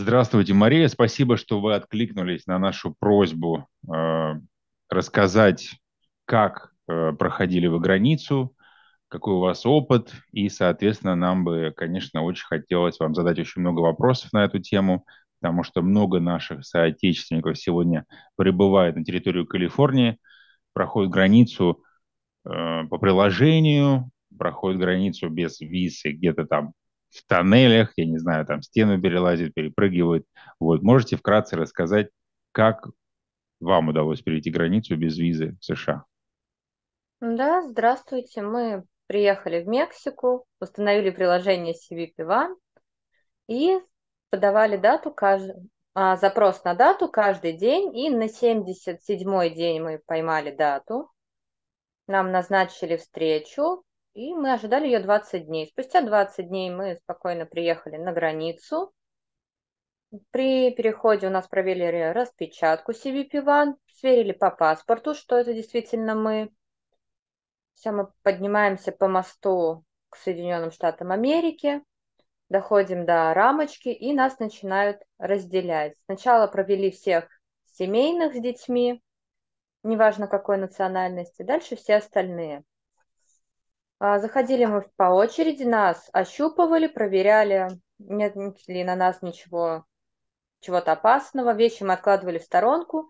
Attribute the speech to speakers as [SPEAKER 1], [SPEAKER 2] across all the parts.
[SPEAKER 1] Здравствуйте, Мария. Спасибо, что вы откликнулись на нашу просьбу э, рассказать, как э, проходили вы границу, какой у вас опыт, и, соответственно, нам бы, конечно, очень хотелось вам задать очень много вопросов на эту тему, потому что много наших соотечественников сегодня прибывает на территорию Калифорнии, проходит границу э, по приложению, проходит границу без визы где-то там в тоннелях, я не знаю, там стену перелазит, перепрыгивает. Вот, можете вкратце рассказать, как вам удалось перейти границу без визы в США?
[SPEAKER 2] Да, здравствуйте. Мы приехали в Мексику, установили приложение CVP One и подавали дату кажд... а, запрос на дату каждый день. И на 77-й день мы поймали дату. Нам назначили встречу, и мы ожидали ее 20 дней. Спустя 20 дней мы спокойно приехали на границу. При переходе у нас проверили распечатку CVP-1, сверили по паспорту, что это действительно мы. Все, мы поднимаемся по мосту к Соединенным Штатам Америки, доходим до рамочки и нас начинают разделять. Сначала провели всех семейных с детьми, неважно какой национальности, дальше все остальные – а, заходили мы по очереди, нас ощупывали, проверяли, нет ли на нас ничего, чего-то опасного. Вещи мы откладывали в сторонку.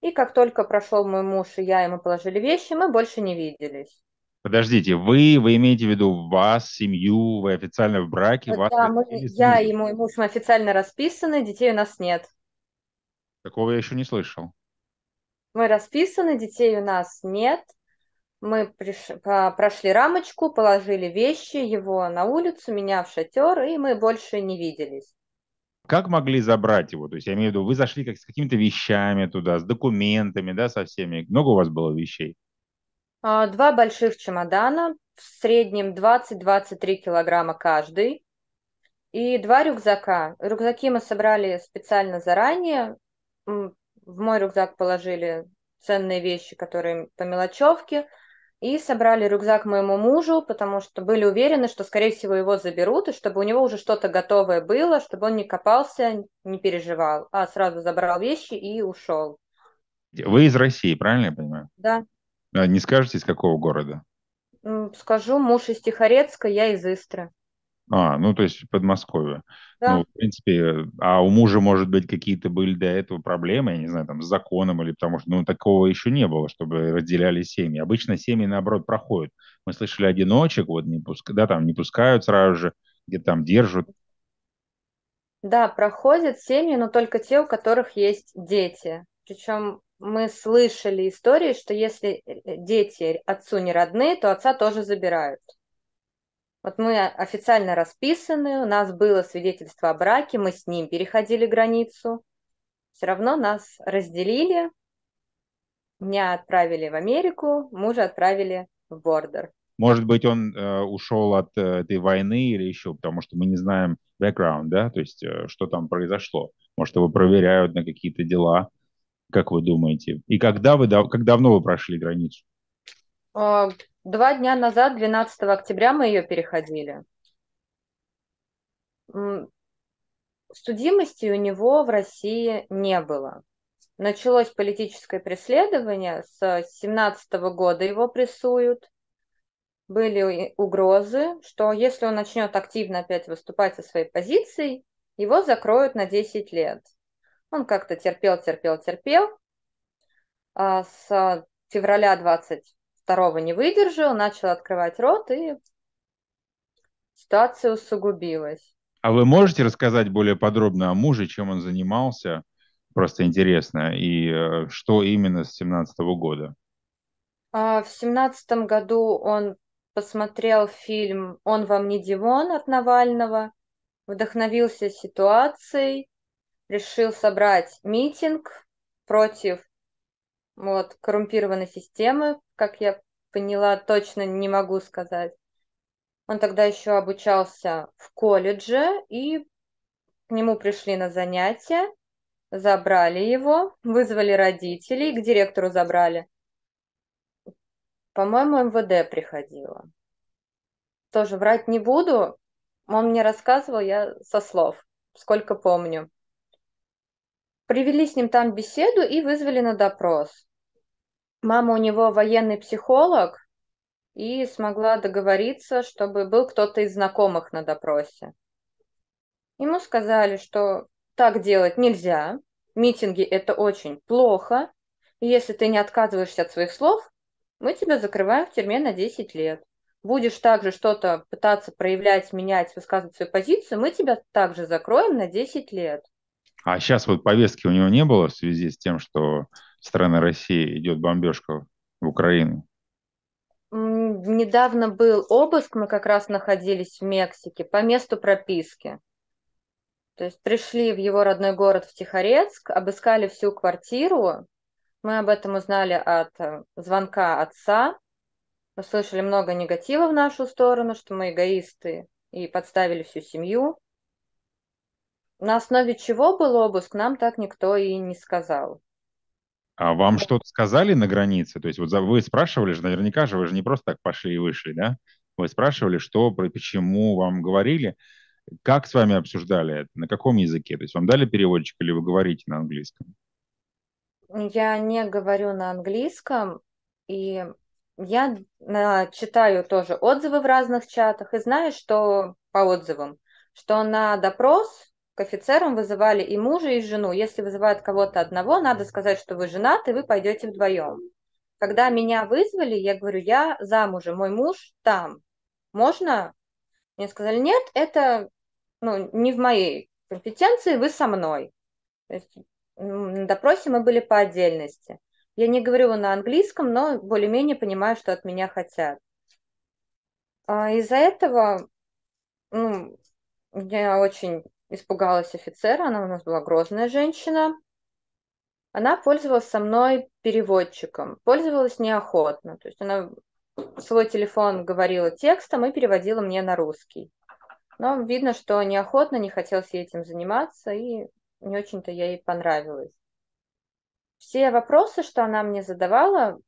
[SPEAKER 2] И как только прошел мой муж и я, и мы положили вещи, мы больше не виделись.
[SPEAKER 1] Подождите, вы, вы имеете в виду вас, семью, вы официально в браке? Э, да, вас
[SPEAKER 2] мы, я и мой муж, мы официально расписаны, детей у нас нет.
[SPEAKER 1] Такого я еще не слышал.
[SPEAKER 2] Мы расписаны, детей у нас нет. Мы приш... прошли рамочку, положили вещи его на улицу, меня в шатер, и мы больше не виделись.
[SPEAKER 1] Как могли забрать его? То есть я имею в виду, вы зашли как с какими-то вещами туда, с документами, да, со всеми. Много у вас было вещей?
[SPEAKER 2] А, два больших чемодана, в среднем 20-23 килограмма каждый, и два рюкзака. Рюкзаки мы собрали специально заранее. В мой рюкзак положили ценные вещи, которые по мелочевке – и собрали рюкзак моему мужу, потому что были уверены, что, скорее всего, его заберут, и чтобы у него уже что-то готовое было, чтобы он не копался, не переживал, а сразу забрал вещи и ушел.
[SPEAKER 1] Вы из России, правильно я понимаю? Да. А не скажете, из какого города?
[SPEAKER 2] Скажу, муж из Тихорецка, я из Истры.
[SPEAKER 1] А, ну то есть в Подмосковье. Да. Ну, в принципе, а у мужа, может быть, какие-то были до этого проблемы, я не знаю, там, с законом или потому что, ну, такого еще не было, чтобы разделяли семьи. Обычно семьи, наоборот, проходят. Мы слышали одиночек, вот, не пуск... да, там, не пускают сразу же, где там держат.
[SPEAKER 2] Да, проходят семьи, но только те, у которых есть дети. Причем мы слышали истории, что если э, э, дети отцу не родные, то отца тоже забирают. Вот мы официально расписаны, у нас было свидетельство о браке, мы с ним переходили границу. Все равно нас разделили. Меня отправили в Америку, мужа отправили в бордер.
[SPEAKER 1] Может быть, он э, ушел от э, этой войны или еще, потому что мы не знаем background, да, то есть э, что там произошло. Может, его проверяют на какие-то дела, как вы думаете? И когда вы, как давно вы прошли границу?
[SPEAKER 2] А, Два дня назад, 12 октября, мы ее переходили. Судимости у него в России не было. Началось политическое преследование, с 2017 года его прессуют. Были угрозы, что если он начнет активно опять выступать со своей позицией, его закроют на 10 лет. Он как-то терпел, терпел, терпел. А с февраля 20 второго не выдержал, начал открывать рот, и ситуация усугубилась.
[SPEAKER 1] А вы можете рассказать более подробно о муже, чем он занимался? Просто интересно. И э, что именно с семнадцатого -го года?
[SPEAKER 2] А, в семнадцатом году он посмотрел фильм «Он вам не Дивон» от Навального, вдохновился ситуацией, решил собрать митинг против вот, коррумпированной системы, как я поняла, точно не могу сказать. Он тогда еще обучался в колледже, и к нему пришли на занятия, забрали его, вызвали родителей, к директору забрали. По-моему, МВД приходило. Тоже врать не буду, он мне рассказывал, я со слов, сколько помню. Привели с ним там беседу и вызвали на допрос мама у него военный психолог, и смогла договориться, чтобы был кто-то из знакомых на допросе. Ему сказали, что так делать нельзя, митинги это очень плохо, и если ты не отказываешься от своих слов, мы тебя закрываем в тюрьме на 10 лет. Будешь также что-то пытаться проявлять, менять, высказывать свою позицию, мы тебя также закроем на 10 лет.
[SPEAKER 1] А сейчас вот повестки у него не было в связи с тем, что стороны России идет бомбежка в Украину?
[SPEAKER 2] Недавно был обыск, мы как раз находились в Мексике по месту прописки. То есть пришли в его родной город в Тихорецк, обыскали всю квартиру. Мы об этом узнали от э, звонка отца. Мы слышали много негатива в нашу сторону, что мы эгоисты и подставили всю семью. На основе чего был обыск, нам так никто и не сказал.
[SPEAKER 1] А вам что-то сказали на границе? То есть вот вы спрашивали же, наверняка же, вы же не просто так пошли и вышли, да? Вы спрашивали, что, про, почему вам говорили, как с вами обсуждали это, на каком языке? То есть вам дали переводчик или вы говорите на английском?
[SPEAKER 2] Я не говорю на английском, и я читаю тоже отзывы в разных чатах, и знаю, что по отзывам, что на допрос к офицерам вызывали и мужа, и жену. Если вызывают кого-то одного, надо сказать, что вы женаты, вы пойдете вдвоем. Когда меня вызвали, я говорю, я замужем, мой муж там. Можно? Мне сказали, нет, это ну, не в моей компетенции, вы со мной. То есть на допросе мы были по отдельности. Я не говорю на английском, но более-менее понимаю, что от меня хотят. А из-за этого ну, я очень испугалась офицера, она у нас была грозная женщина. Она пользовалась со мной переводчиком, пользовалась неохотно. То есть она свой телефон говорила текстом и переводила мне на русский. Но видно, что неохотно, не хотелось ей этим заниматься, и не очень-то я ей понравилась. Все вопросы, что она мне задавала,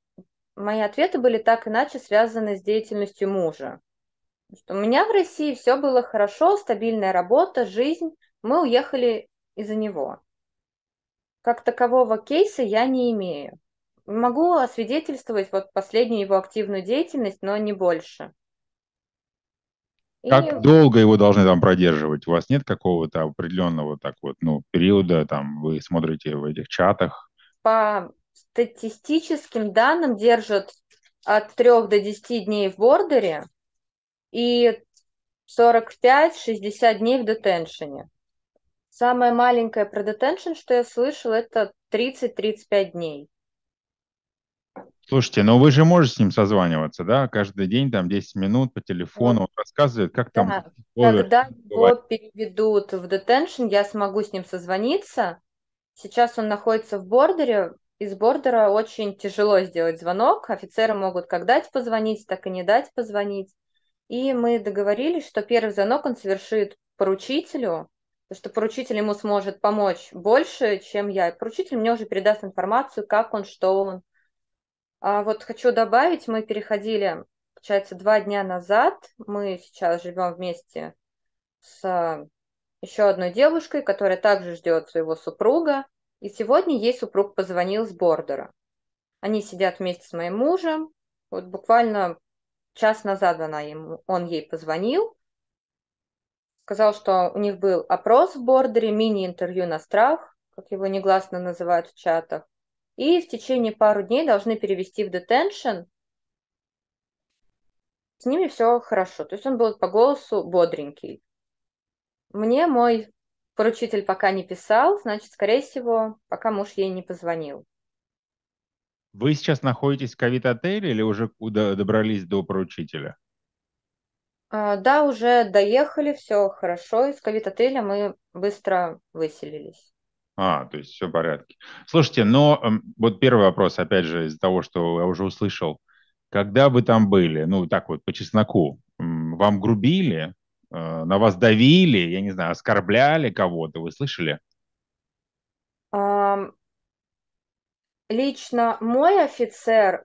[SPEAKER 2] мои ответы были так иначе связаны с деятельностью мужа. Что у меня в России все было хорошо, стабильная работа, жизнь. Мы уехали из-за него. Как такового кейса я не имею. Могу освидетельствовать вот последнюю его активную деятельность, но не больше. Как и... долго
[SPEAKER 1] его должны там продерживать? У вас нет какого-то определенного так вот, ну, периода, там, вы смотрите в этих чатах?
[SPEAKER 2] По статистическим данным держат от 3 до 10 дней в бордере, и 45-60 дней в детеншене. Самое маленькое про детеншн, что я слышал, это 30-35 дней.
[SPEAKER 1] Слушайте, но вы же можете с ним созваниваться, да? Каждый день там 10 минут по телефону ну, он рассказывает, как да. там.
[SPEAKER 2] Когда его переведут в детеншн, я смогу с ним созвониться. Сейчас он находится в бордере. Из бордера очень тяжело сделать звонок. Офицеры могут как дать позвонить, так и не дать позвонить. И мы договорились, что первый звонок он совершит поручителю, потому что поручитель ему сможет помочь больше, чем я. Поручитель мне уже передаст информацию, как он, что он. А вот хочу добавить, мы переходили, получается, два дня назад. Мы сейчас живем вместе с еще одной девушкой, которая также ждет своего супруга. И сегодня ей супруг позвонил с бордера. Они сидят вместе с моим мужем. Вот буквально Час назад она ему, он ей позвонил, сказал, что у них был опрос в бордере, мини-интервью на страх, как его негласно называют в чатах, и в течение пару дней должны перевести в детеншн. С ними все хорошо. То есть он был по голосу бодренький. Мне мой поручитель пока не писал, значит, скорее всего, пока муж ей не позвонил.
[SPEAKER 1] Вы сейчас находитесь в ковид-отеле или уже куда добрались до поручителя?
[SPEAKER 2] А, да, уже доехали, все хорошо. Из ковид-отеля мы быстро выселились.
[SPEAKER 1] А, то есть все в порядке. Слушайте, но эм, вот первый вопрос, опять же, из-за того, что я уже услышал. Когда вы там были, ну, так вот, по чесноку, вам грубили, э, на вас давили, я не знаю, оскорбляли кого-то, вы слышали?
[SPEAKER 2] лично мой офицер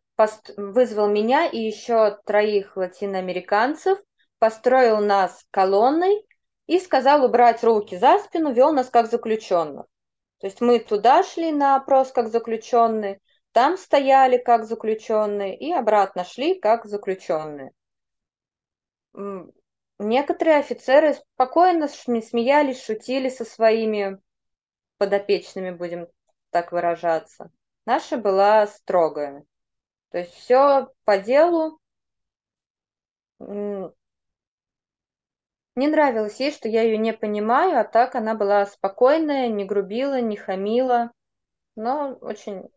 [SPEAKER 2] вызвал меня и еще троих латиноамериканцев, построил нас колонной и сказал убрать руки за спину, вел нас как заключенных. То есть мы туда шли на опрос как заключенные, там стояли как заключенные и обратно шли как заключенные. Некоторые офицеры спокойно смеялись, шутили со своими подопечными, будем так выражаться наша была строгая. То есть все по делу. Не нравилось ей, что я ее не понимаю, а так она была спокойная, не грубила, не хамила, но очень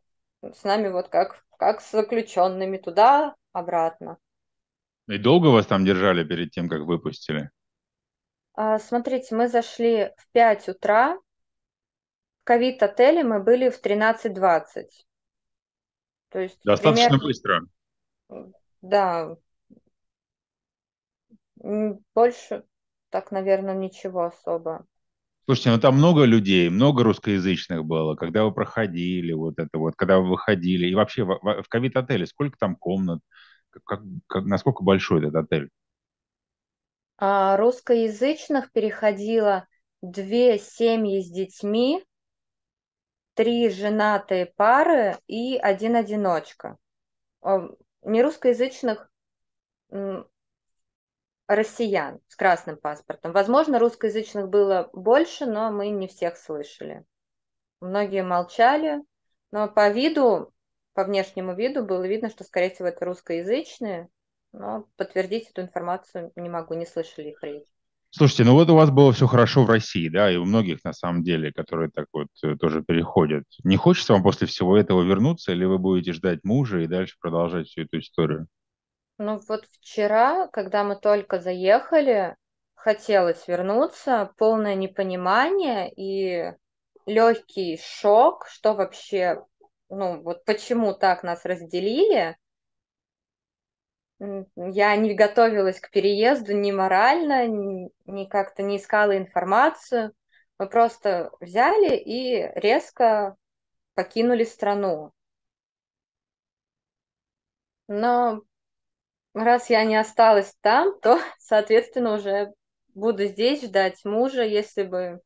[SPEAKER 2] с нами вот как, как с заключенными туда, обратно.
[SPEAKER 1] И долго вас там держали перед тем, как выпустили?
[SPEAKER 2] А, смотрите, мы зашли в 5 утра, ковид-отеле мы были в 13.20. То есть Достаточно примерно, быстро. Да. Больше так, наверное, ничего особо.
[SPEAKER 1] Слушайте, ну там много людей, много русскоязычных было, когда вы проходили вот это вот, когда вы выходили. И вообще в ковид-отеле сколько там комнат? Как, как, насколько большой этот отель?
[SPEAKER 2] А русскоязычных переходило две семьи с детьми, три женатые пары и один одиночка. А, Нерусскоязычных россиян с красным паспортом. Возможно, русскоязычных было больше, но мы не всех слышали. Многие молчали, но по виду, по внешнему виду было видно, что, скорее всего, это русскоязычные, но подтвердить эту информацию не могу, не слышали их речь.
[SPEAKER 1] Слушайте, ну вот у вас было все хорошо в России, да, и у многих на самом деле, которые так вот э, тоже переходят. Не хочется вам после всего этого вернуться, или вы будете ждать мужа и дальше продолжать всю эту историю?
[SPEAKER 2] Ну вот вчера, когда мы только заехали, хотелось вернуться, полное непонимание и легкий шок, что вообще, ну вот почему так нас разделили, я не готовилась к переезду ни морально, ни, как-то не искала информацию. Мы просто взяли и резко покинули страну. Но раз я не осталась там, то, соответственно, уже буду здесь ждать мужа. Если бы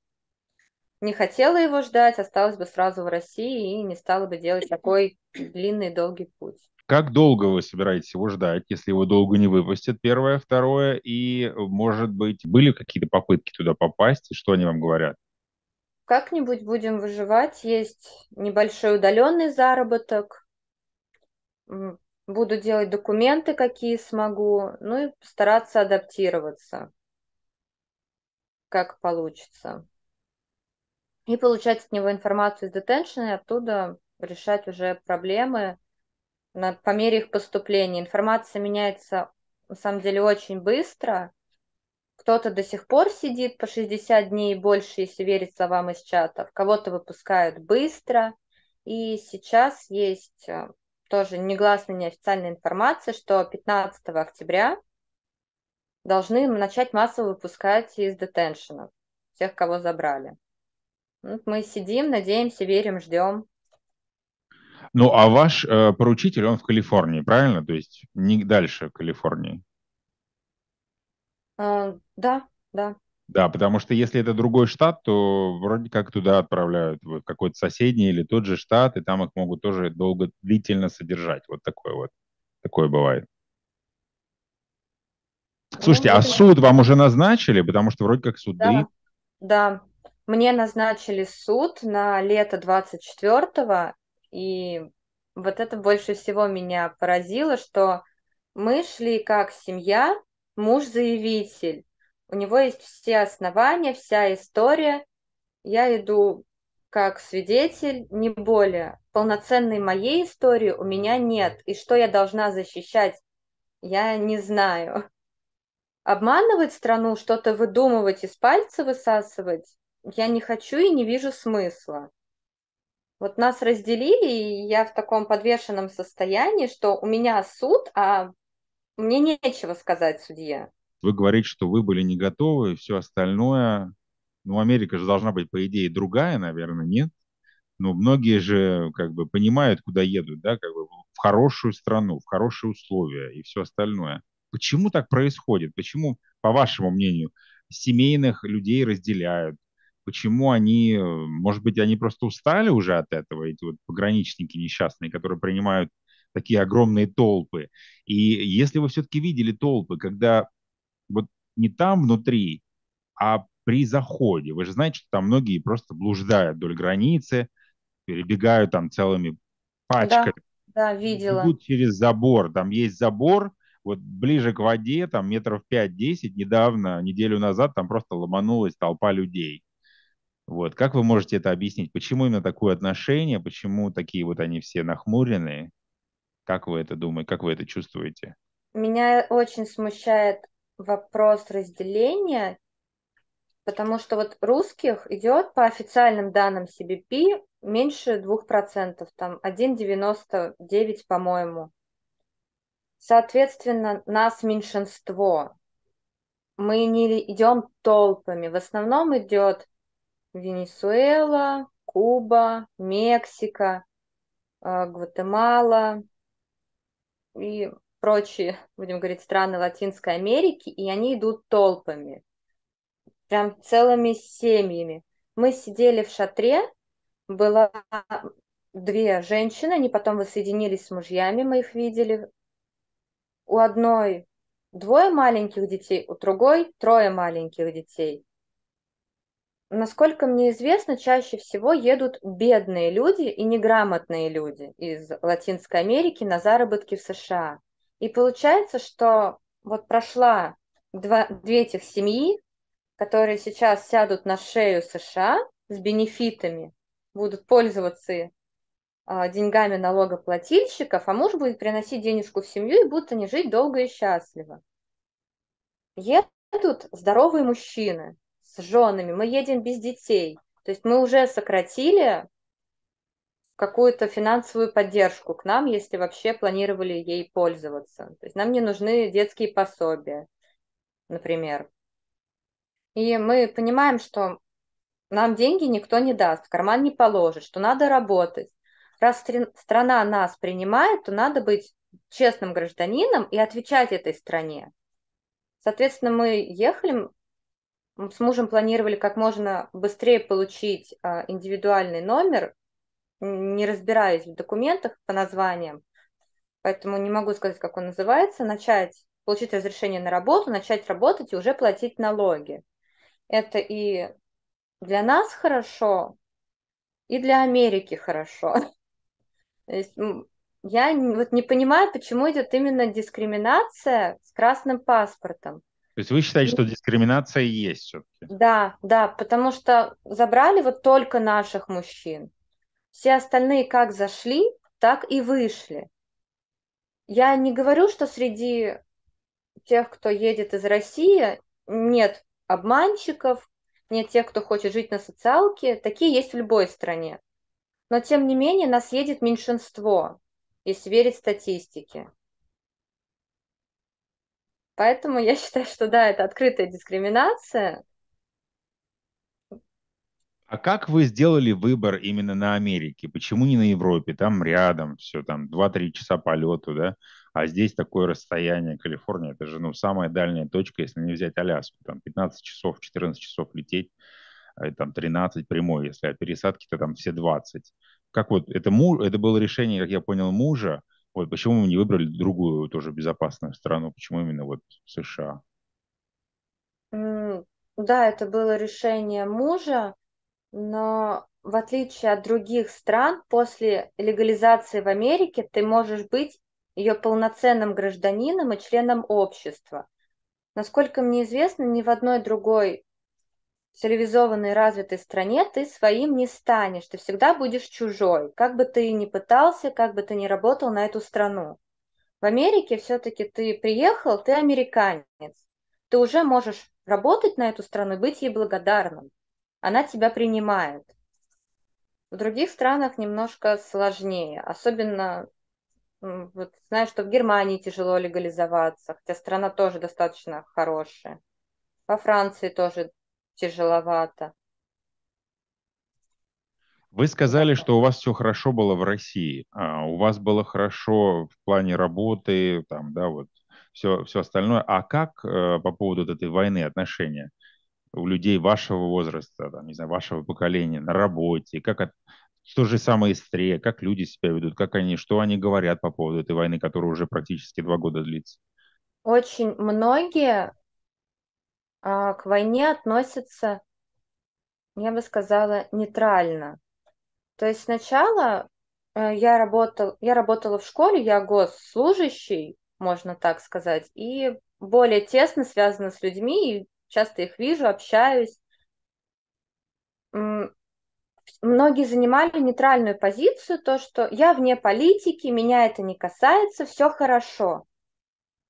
[SPEAKER 2] не хотела его ждать, осталась бы сразу в России и не стала бы делать такой длинный долгий путь.
[SPEAKER 1] Как долго вы собираетесь его ждать, если его долго не выпустят, первое. Второе, и, может быть, были какие-то попытки туда попасть, и что они вам говорят?
[SPEAKER 2] Как-нибудь будем выживать. Есть небольшой удаленный заработок. Буду делать документы, какие смогу, ну и стараться адаптироваться, как получится. И получать от него информацию из детеншена, и оттуда решать уже проблемы, на, по мере их поступления. Информация меняется, на самом деле, очень быстро. Кто-то до сих пор сидит по 60 дней и больше, если верить словам из чатов. Кого-то выпускают быстро. И сейчас есть э, тоже негласная неофициальная информация, что 15 октября должны начать массово выпускать из детеншенов всех, кого забрали. Вот мы сидим, надеемся, верим, ждем.
[SPEAKER 1] Ну, а ваш э, поручитель, он в Калифорнии, правильно? То есть не дальше Калифорнии.
[SPEAKER 2] А, да, да.
[SPEAKER 1] Да, потому что если это другой штат, то вроде как туда отправляют в какой-то соседний или тот же штат, и там их могут тоже долго, длительно содержать. Вот такое вот. Такое бывает. Слушайте, ну, а суд вам уже назначили? Потому что вроде как суды... Да,
[SPEAKER 2] да. Мне назначили суд на лето 24-го, и вот это больше всего меня поразило, что мы шли как семья, муж-заявитель. У него есть все основания, вся история. Я иду как свидетель, не более. Полноценной моей истории у меня нет. И что я должна защищать, я не знаю. Обманывать страну, что-то выдумывать, из пальца высасывать, я не хочу и не вижу смысла. Вот нас разделили, и я в таком подвешенном состоянии, что у меня суд, а мне нечего сказать судье.
[SPEAKER 1] Вы говорите, что вы были не готовы, все остальное. Ну, Америка же должна быть, по идее, другая, наверное, нет? Но ну, многие же как бы понимают, куда едут, да, как бы в хорошую страну, в хорошие условия и все остальное. Почему так происходит? Почему, по вашему мнению, семейных людей разделяют, почему они, может быть, они просто устали уже от этого, эти вот пограничники несчастные, которые принимают такие огромные толпы. И если вы все-таки видели толпы, когда вот не там внутри, а при заходе, вы же знаете, что там многие просто блуждают вдоль границы, перебегают там целыми пачками.
[SPEAKER 2] Да, да видела. Идут
[SPEAKER 1] через забор, там есть забор, вот ближе к воде, там метров 5-10, недавно, неделю назад, там просто ломанулась толпа людей. Вот. Как вы можете это объяснить? Почему именно такое отношение? Почему такие вот они все нахмуренные? Как вы это думаете? Как вы это чувствуете?
[SPEAKER 2] Меня очень смущает вопрос разделения, потому что вот русских идет по официальным данным CBP меньше 2%, там 1,99, по-моему. Соответственно, нас меньшинство. Мы не идем толпами. В основном идет Венесуэла, Куба, Мексика, а, Гватемала и прочие, будем говорить, страны Латинской Америки, и они идут толпами, прям целыми семьями. Мы сидели в шатре, было две женщины, они потом воссоединились с мужьями, мы их видели. У одной двое маленьких детей, у другой трое маленьких детей. Насколько мне известно, чаще всего едут бедные люди и неграмотные люди из Латинской Америки на заработки в США. И получается, что вот прошла два, две этих семьи, которые сейчас сядут на шею США с бенефитами, будут пользоваться э, деньгами налогоплательщиков, а муж будет приносить денежку в семью и будут они жить долго и счастливо. Едут здоровые мужчины, с женами, мы едем без детей. То есть мы уже сократили какую-то финансовую поддержку к нам, если вообще планировали ей пользоваться. То есть нам не нужны детские пособия, например. И мы понимаем, что нам деньги никто не даст, в карман не положит, что надо работать. Раз страна нас принимает, то надо быть честным гражданином и отвечать этой стране. Соответственно, мы ехали, с мужем планировали как можно быстрее получить а, индивидуальный номер, не разбираясь в документах по названиям, поэтому не могу сказать, как он называется, начать получить разрешение на работу, начать работать и уже платить налоги. Это и для нас хорошо, и для Америки хорошо. я вот не понимаю, почему идет именно дискриминация с красным паспортом.
[SPEAKER 1] То есть вы считаете, ну что дискриминация есть все-таки?
[SPEAKER 2] Да, да, потому что забрали вот только наших мужчин. Все остальные как зашли, так и вышли. Я не говорю, что среди тех, кто едет из России, нет обманщиков, нет тех, кто хочет жить на социалке. Такие есть в любой стране. Но тем не менее нас едет меньшинство, если верить статистике. Поэтому я считаю, что да, это открытая дискриминация.
[SPEAKER 1] А как вы сделали выбор именно на Америке? Почему не на Европе? Там рядом все, там 2-3 часа полету, да? А здесь такое расстояние. Калифорния, это же, ну, самая дальняя точка, если не взять Аляску. Там 15 часов, 14 часов лететь, а там 13 прямой, если а пересадки, то там все 20. Как вот, это, муж, это было решение, как я понял, мужа, вот почему мы не выбрали другую тоже безопасную страну, почему именно вот США?
[SPEAKER 2] Да, это было решение мужа, но в отличие от других стран, после легализации в Америке ты можешь быть ее полноценным гражданином и членом общества. Насколько мне известно, ни в одной другой цивилизованной развитой стране ты своим не станешь, ты всегда будешь чужой, как бы ты ни пытался, как бы ты ни работал на эту страну. В Америке все-таки ты приехал, ты американец, ты уже можешь работать на эту страну быть ей благодарным. Она тебя принимает. В других странах немножко сложнее, особенно, вот, знаю, что в Германии тяжело легализоваться, хотя страна тоже достаточно хорошая. Во Франции тоже тяжеловато.
[SPEAKER 1] Вы сказали, что у вас все хорошо было в России. А, у вас было хорошо в плане работы, там, да, вот все, все остальное. А как э, по поводу вот этой войны отношения у людей вашего возраста, там, не знаю, вашего поколения на работе? Как от... то же самое истрее, как люди себя ведут, как они, что они говорят по поводу этой войны, которая уже практически два года длится?
[SPEAKER 2] Очень многие а, к войне относится, я бы сказала, нейтрально. То есть сначала э, я, работал, я работала в школе, я госслужащий, можно так сказать, и более тесно связана с людьми, и часто их вижу, общаюсь. Многие занимали нейтральную позицию, то, что я вне политики, меня это не касается, все хорошо.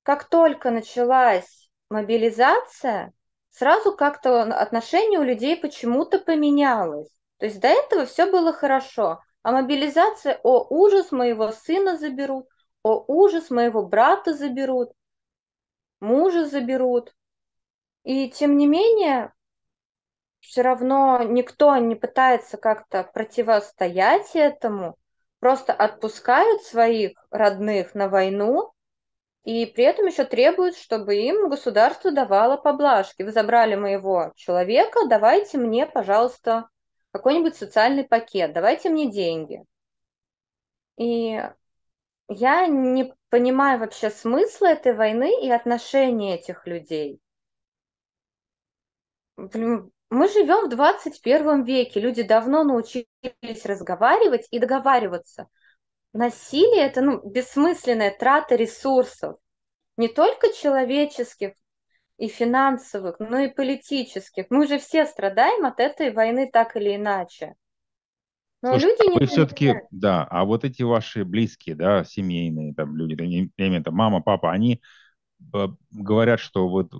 [SPEAKER 2] Как только началась мобилизация, сразу как-то отношение у людей почему-то поменялось. То есть до этого все было хорошо, а мобилизация, о ужас, моего сына заберут, о ужас, моего брата заберут, мужа заберут. И тем не менее, все равно никто не пытается как-то противостоять этому, просто отпускают своих родных на войну, и при этом еще требуют, чтобы им государство давало поблажки. Вы забрали моего человека, давайте мне, пожалуйста, какой-нибудь социальный пакет, давайте мне деньги. И я не понимаю вообще смысла этой войны и отношения этих людей. мы живем в 21 веке, люди давно научились разговаривать и договариваться – насилие – это ну, бессмысленная трата ресурсов, не только человеческих и финансовых, но и политических. Мы же все страдаем от этой войны так или иначе. Но Слушай, люди не все-таки,
[SPEAKER 1] да, а вот эти ваши близкие, да, семейные там люди, я имею в виду, мама, папа, они э, говорят, что вот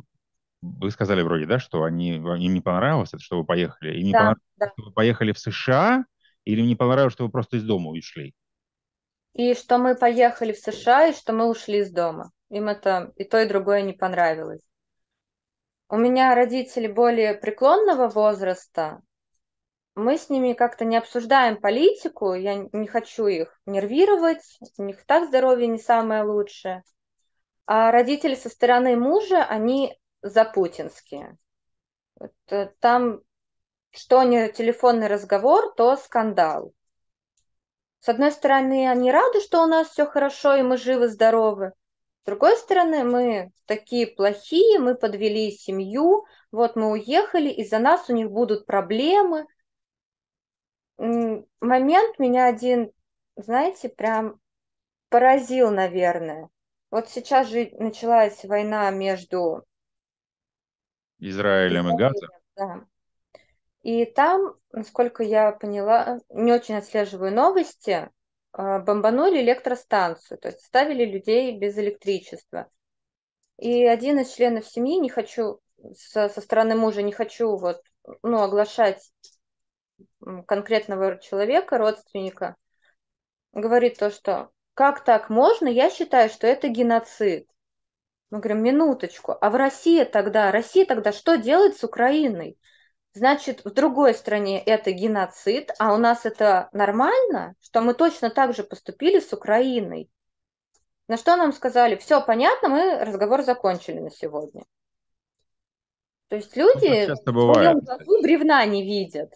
[SPEAKER 1] вы сказали вроде, да, что они, им не понравилось, это, что вы поехали, им не да, понравилось, да. что вы поехали в США, или им не понравилось, что вы просто из дома ушли?
[SPEAKER 2] и что мы поехали в США, и что мы ушли из дома. Им это и то, и другое не понравилось. У меня родители более преклонного возраста. Мы с ними как-то не обсуждаем политику, я не хочу их нервировать, у них так здоровье не самое лучшее. А родители со стороны мужа, они запутинские. Э, там что не телефонный разговор, то скандал. С одной стороны, они рады, что у нас все хорошо, и мы живы-здоровы. С другой стороны, мы такие плохие, мы подвели семью, вот мы уехали, из-за нас у них будут проблемы. Момент меня один, знаете, прям поразил, наверное. Вот сейчас же началась война между
[SPEAKER 1] Израилем и Газой.
[SPEAKER 2] И там, насколько я поняла, не очень отслеживаю новости, а, бомбанули электростанцию, то есть ставили людей без электричества. И один из членов семьи, не хочу со, со стороны мужа, не хочу вот, ну, оглашать конкретного человека, родственника, говорит то, что как так можно, я считаю, что это геноцид. Мы говорим, минуточку, а в России тогда, Россия тогда что делает с Украиной? Значит, в другой стране это геноцид, а у нас это нормально, что мы точно так же поступили с Украиной. На что нам сказали, все понятно, мы разговор закончили на сегодня. То есть ну, люди в бревна не видят.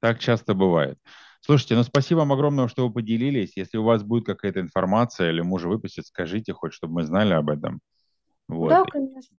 [SPEAKER 1] Так часто бывает. Слушайте, ну спасибо вам огромное, что вы поделились. Если у вас будет какая-то информация или мужа выпустит, скажите хоть, чтобы мы знали об этом. Вот. Да, конечно.